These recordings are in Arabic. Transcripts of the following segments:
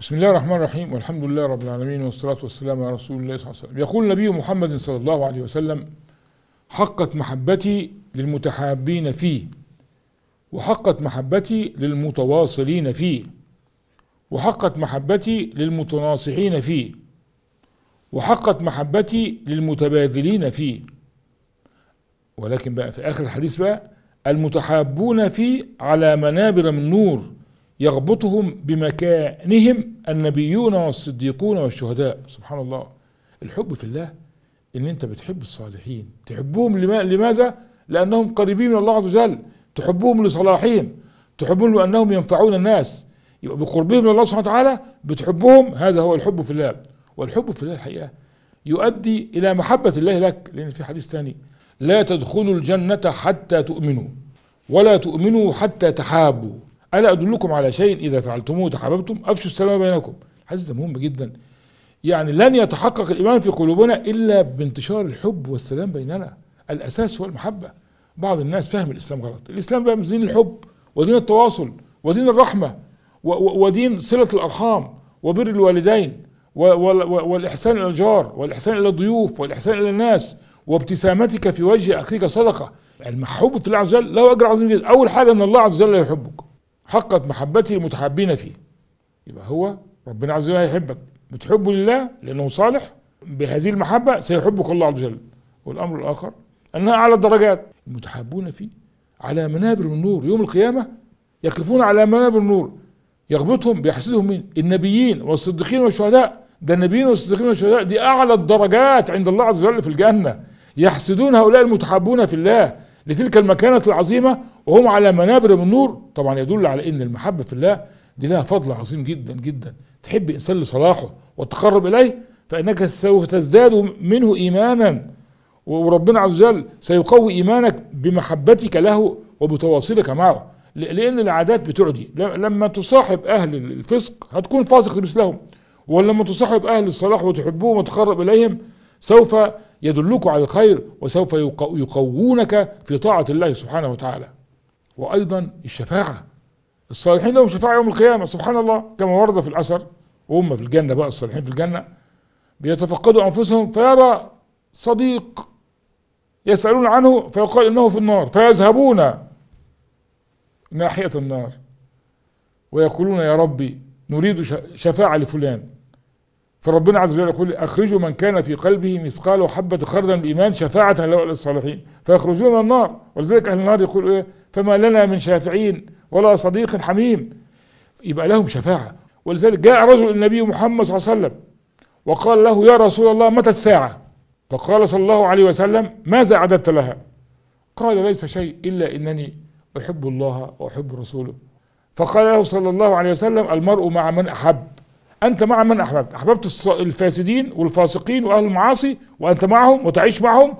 بسم الله الرحمن الرحيم والحمد لله رب العالمين والصلاة والسلام على رسول الله صلى الله عليه وسلم يقول نبي محمد صلى الله عليه وسلم حقت محبتي للمتحابين فيه وحقت محبتي للمتواصلين فيه وحقت محبتي للمتناصحين فيه وحقت محبتي للمتبادلين فيه ولكن بقى في آخر الحديث بقى المتحابون فيه على منابر من نور يغبطهم بمكانهم النبيون والصديقون والشهداء سبحان الله الحب في الله ان انت بتحب الصالحين تحبهم لماذا لانهم قريبين من الله عز وجل تحبهم لصلاحهم تحبهم لانهم ينفعون الناس يبقى بقربهم من الله سبحانه وتعالى بتحبهم هذا هو الحب في الله والحب في الله الحقيقه يؤدي الى محبه الله لك لان في حديث ثاني لا تدخلوا الجنه حتى تؤمنوا ولا تؤمنوا حتى تحابوا ألا أدلكم على شيء إذا فعلتموه تحاببتم أفشوا السلام بينكم حديث ده مهم جدا يعني لن يتحقق الإيمان في قلوبنا إلا بانتشار الحب والسلام بيننا الأساس هو المحبة بعض الناس فهم الإسلام غلط الإسلام بقى دين الحب ودين التواصل ودين الرحمة ودين صلة الأرحام وبر الوالدين والإحسان إلى الجار والإحسان إلى الضيوف والإحسان إلى الناس وابتسامتك في وجه أخيك صدقة المحبوب في الله عز وجل له أجر عظيم جدا أول حاجة أن الله عز وجل يحبك حقت محبتي المتحابين فيه يبقى هو ربنا عز وجل هيحبك بتحبه لله لأنه صالح بهذه المحبة سيحبك الله عز وجل والأمر الآخر أنها على الدرجات المتحابون فيه على منابر النور يوم القيامة يقفون على منابر النور يغبطهم بيحسدهم مين النبيين والصديقين والشهداء ده النبيين والصديقين والشهداء دي أعلى الدرجات عند الله عز وجل في الجنة يحسدون هؤلاء المتحابون في الله لتلك المكانة العظيمة وهم على منابر من نور طبعا يدل على ان المحبة في الله دي لها فضل عظيم جدا جدا تحب انسان لصلاحه وتقرب اليه فانك سوف تزداد منه ايمانا وربنا عز وجل سيقوي ايمانك بمحبتك له وبتواصلك معه لان العادات بتعدي لما تصاحب اهل الفسق هتكون فاسق مثلهم ولما تصاحب اهل الصلاح وتحبهم وتقرب اليهم سوف يدلك على الخير وسوف يقوونك في طاعة الله سبحانه وتعالى وأيضا الشفاعة الصالحين لهم شفاعة يوم القيامة سبحان الله كما ورد في الأثر وهم في الجنة بقى الصالحين في الجنة بيتفقدوا أنفسهم فيرى صديق يسألون عنه فيقال إنه في النار فيذهبون ناحية النار ويقولون يا ربي نريد شفاعة لفلان فربنا عز وجل يقول اخرجوا من كان في قلبه مثقال حبة خردل الايمان شفاعة له الصالحين فيخرجون من النار ولذلك اهل النار يقولوا ايه فما لنا من شافعين ولا صديق حميم يبقى لهم شفاعة ولذلك جاء رجل النبي محمد صلى الله عليه وسلم وقال له يا رسول الله متى الساعة فقال صلى الله عليه وسلم ماذا أعددت لها قال ليس شيء إلا إنني أحب الله وأحب رسوله فقال له صلى الله عليه وسلم المرء مع من أحب أنت مع من أحببت أحببت الفاسدين والفاسقين وأهل المعاصي وأنت معهم وتعيش معهم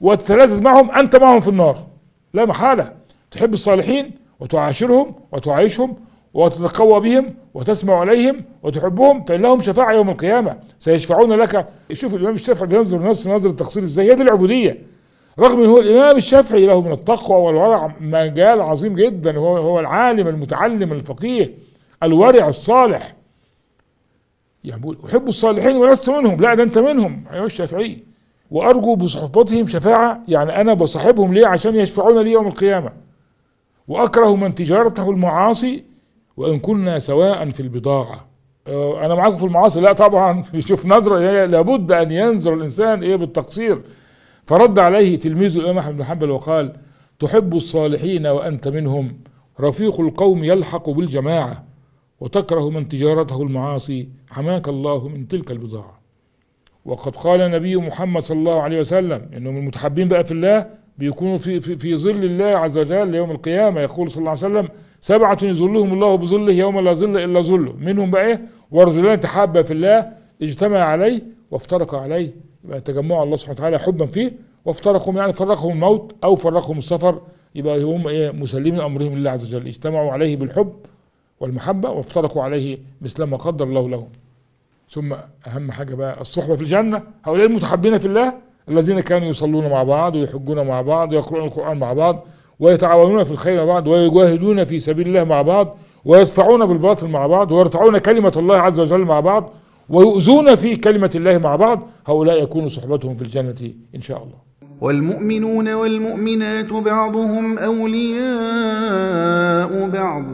وتتلذذ معهم أنت معهم في النار لا محالة تحب الصالحين وتعاشرهم وتعيشهم وتتقوى بهم وتسمع عليهم وتحبهم فإن لهم شفاعة يوم القيامة سيشفعون لك شوف الإمام الشافعي بينظر نفسه نظر التقصير إزاي هي دي العبودية رغم ان هو الامام الشافعي له من التقوى والورع مجال عظيم جدا هو هو العالم المتعلم الفقيه الورع الصالح يعني بقول أحب الصالحين ولست منهم لا ده أنت منهم ايوه الشافعي وأرجو بصحبتهم شفاعة يعني أنا بصاحبهم ليه عشان يشفعون لي يوم القيامة وأكره من تجارته المعاصي وإن كنا سواء في البضاعة آه، أنا معاكم في المعاصي لا طبعا يشوف نظرة لابد أن ينظر الإنسان إيه بالتقصير فرد عليه تلميذه الإمام أحمد بن حنبل وقال تحب الصالحين وأنت منهم رفيق القوم يلحق بالجماعة وتكره من تجارته المعاصي حماك الله من تلك البضاعة وقد قال النبي محمد صلى الله عليه وسلم من المتحبين بقى في الله بيكونوا في, في, في ظل الله عز وجل يوم القيامة يقول صلى الله عليه وسلم سبعة يظلهم الله بظله يوم لا ظل إلا ظله منهم بقى إيه ورجلان تحابا في الله اجتمع عليه وافترق عليه يبقى تجمع الله سبحانه وتعالى حبا فيه وافترقهم يعني فرقهم الموت أو فرقهم السفر يبقى هم إيه مسلمين أمرهم لله عز وجل اجتمعوا عليه بالحب والمحبة وافترقوا عليه مثل ما قدر الله لهم ثم أهم حاجة بقى الصحبة في الجنة هؤلاء المتحبين في الله الذين كانوا يصلون مع بعض ويحجون مع بعض ويقرؤون القرآن مع بعض ويتعاونون في الخير مع بعض ويجاهدون في سبيل الله مع بعض ويدفعون بالباطل مع بعض ويرفعون كلمة الله عز وجل مع بعض ويؤذون في كلمة الله مع بعض هؤلاء يكون صحبتهم في الجنة إن شاء الله والمؤمنون والمؤمنات بعضهم أولياء بعض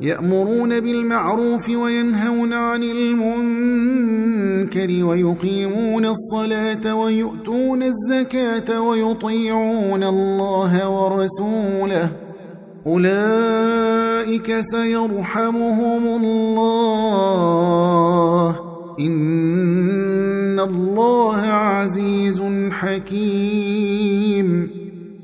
يأمرون بالمعروف وينهون عن المنكر ويقيمون الصلاة ويؤتون الزكاة ويطيعون الله ورسوله أولئك سيرحمهم الله إن الله عزيز حكيم